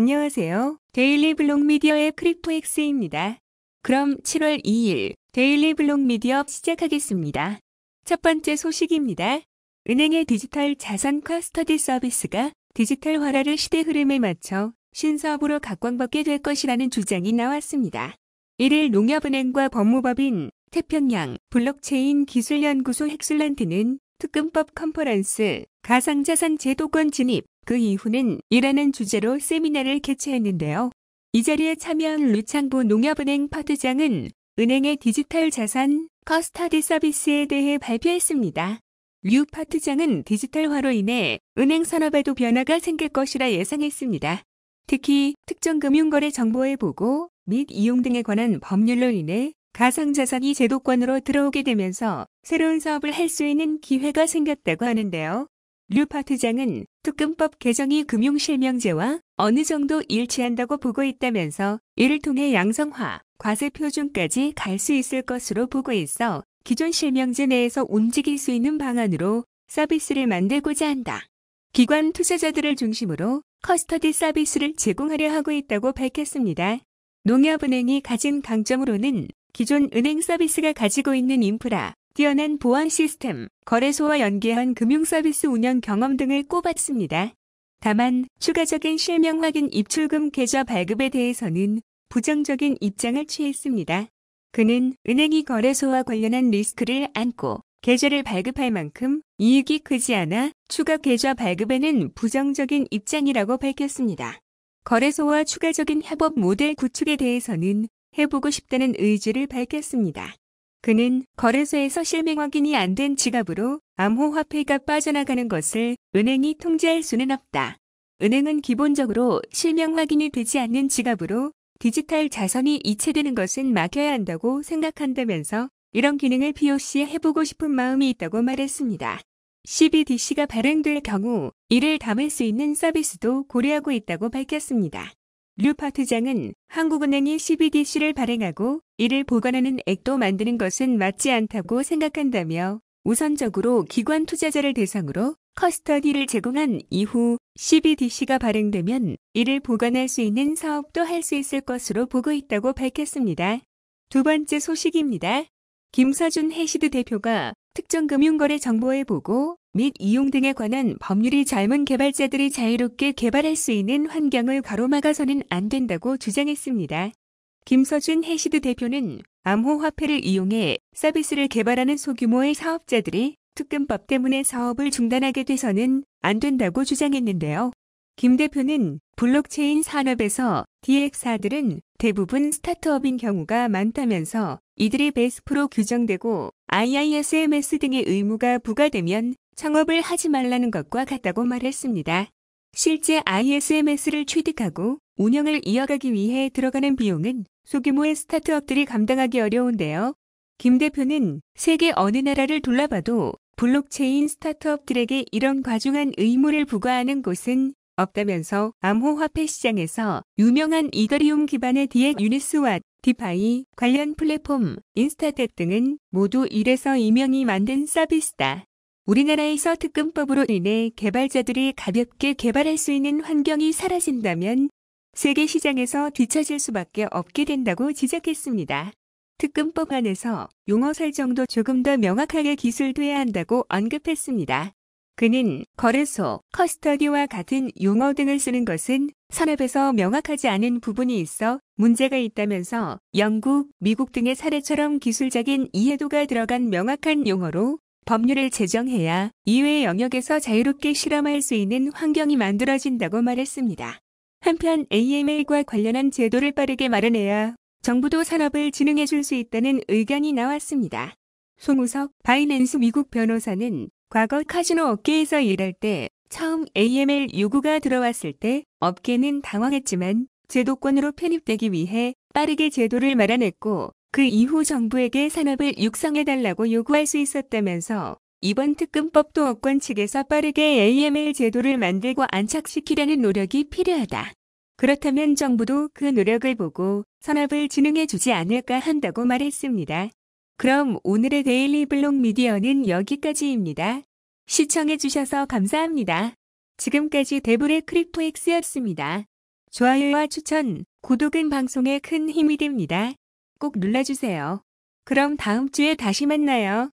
안녕하세요. 데일리 블록 미디어의 크립토엑스입니다. 그럼 7월 2일 데일리 블록 미디어 시작하겠습니다. 첫 번째 소식입니다. 은행의 디지털 자산커 스터디 서비스가 디지털화라를 시대 흐름에 맞춰 신사업으로 각광받게 될 것이라는 주장이 나왔습니다. 1일 농협은행과 법무법인 태평양 블록체인 기술연구소 핵슬란트는 특근법 컨퍼런스 가상자산 제도권 진입 그 이후는 이라는 주제로 세미나를 개최했는데요. 이 자리에 참여한 류창부 농협은행 파트장은 은행의 디지털 자산 커스터디 서비스에 대해 발표했습니다. 류 파트장은 디지털화로 인해 은행 산업에도 변화가 생길 것이라 예상했습니다. 특히 특정 금융거래 정보의 보고 및 이용 등에 관한 법률로 인해 가상자산이 제도권으로 들어오게 되면서 새로운 사업을 할 수 있는 기회가 생겼다고 하는데요. 류파트장은 특금법 개정이 금융실명제와 어느 정도 일치한다고 보고 있다면서 이를 통해 양성화, 과세표준까지 갈 수 있을 것으로 보고 있어 기존 실명제 내에서 움직일 수 있는 방안으로 서비스를 만들고자 한다. 기관 투자자들을 중심으로 커스터디 서비스를 제공하려 하고 있다고 밝혔습니다. 농협은행이 가진 강점으로는 기존 은행 서비스가 가지고 있는 인프라, 뛰어난 보안 시스템, 거래소와 연계한 금융서비스 운영 경험 등을 꼽았습니다. 다만 추가적인 실명 확인 입출금 계좌 발급에 대해서는 부정적인 입장을 취했습니다. 그는 은행이 거래소와 관련한 리스크를 안고 계좌를 발급할 만큼 이익이 크지 않아 추가 계좌 발급에는 부정적인 입장이라고 밝혔습니다. 거래소와 추가적인 협업 모델 구축에 대해서는 해보고 싶다는 의지를 밝혔습니다. 그는 거래소에서 실명 확인이 안 된 지갑으로 암호화폐가 빠져나가는 것을 은행이 통제할 수는 없다. 은행은 기본적으로 실명 확인이 되지 않는 지갑으로 디지털 자선이 이체되는 것은 막혀야 한다고 생각한다면서 이런 기능을 POC 해보고 싶은 마음이 있다고 말했습니다. CBDC가 발행될 경우 이를 담을 수 있는 서비스도 고려하고 있다고 밝혔습니다. 류파트장은 한국은행이 CBDC를 발행하고 이를 보관하는 액도 만드는 것은 맞지 않다고 생각한다며 우선적으로 기관 투자자를 대상으로 커스터디를 제공한 이후 CBDC가 발행되면 이를 보관할 수 있는 사업도 할 수 있을 것으로 보고 있다고 밝혔습니다. 두 번째 소식입니다. 김사준 해시드 대표가 특정 금융거래 정보의 보고 및 이용 등에 관한 법률이 젊은 개발자들이 자유롭게 개발할 수 있는 환경을 가로막아서는 안 된다고 주장했습니다. 김서준 해시드 대표는 암호화폐를 이용해 서비스를 개발하는 소규모의 사업자들이 특근법 때문에 사업을 중단하게 돼서는 안 된다고 주장했는데요. 김 대표는 블록체인 산업에서 DX사들은 대부분 스타트업인 경우가 많다면서 이들이 베스프로 규정되고 IISMS 등의 의무가 부과되면 창업을 하지 말라는 것과 같다고 말했습니다. 실제 ISMS를 취득하고 운영을 이어가기 위해 들어가는 비용은 소규모의 스타트업들이 감당하기 어려운데요. 김 대표는 세계 어느 나라를 둘러봐도 블록체인 스타트업들에게 이런 과중한 의무를 부과하는 곳은 없다면서 암호화폐 시장에서 유명한 이더리움 기반의 디엑 유니스와 디파이 관련 플랫폼 인스타텍 등은 모두 1에서 2명이 만든 서비스다. 우리나라에서 특금법으로 인해 개발자들이 가볍게 개발할 수 있는 환경이 사라진다면 세계 시장에서 뒤처질 수밖에 없게 된다고 지적했습니다. 특금법 안에서 용어 설정도 조금 더 명확하게 기술돼야 한다고 언급했습니다. 그는 거래소, 커스터디와 같은 용어 등을 쓰는 것은 산업에서 명확하지 않은 부분이 있어 문제가 있다면서 영국, 미국 등의 사례처럼 기술적인 이해도가 들어간 명확한 용어로 법률을 제정해야 이외의 영역에서 자유롭게 실험할 수 있는 환경이 만들어진다고 말했습니다. 한편 AML과 관련한 제도를 빠르게 마련해야 정부도 산업을 진흥해 줄 수 있다는 의견이 나왔습니다. 송우석 바이낸스 미국 변호사는 과거 카지노 업계에서 일할 때 처음 AML 요구가 들어왔을 때 업계는 당황했지만 제도권으로 편입되기 위해 빠르게 제도를 마련했고 그 이후 정부에게 산업을 육성해달라고 요구할 수 있었다면서 이번 특근법도 업권 측에서 빠르게 AML 제도를 만들고 안착시키려는 노력이 필요하다. 그렇다면 정부도 그 노력을 보고 산업을 진흥해 주지 않을까 한다고 말했습니다. 그럼 오늘의 데일리 블록 미디어는 여기까지입니다. 시청해주셔서 감사합니다. 지금까지 데블의 크립토엑스였습니다. 좋아요와 추천, 구독은 방송에 큰 힘이 됩니다. 꼭 눌러주세요. 그럼 다음 주에 다시 만나요.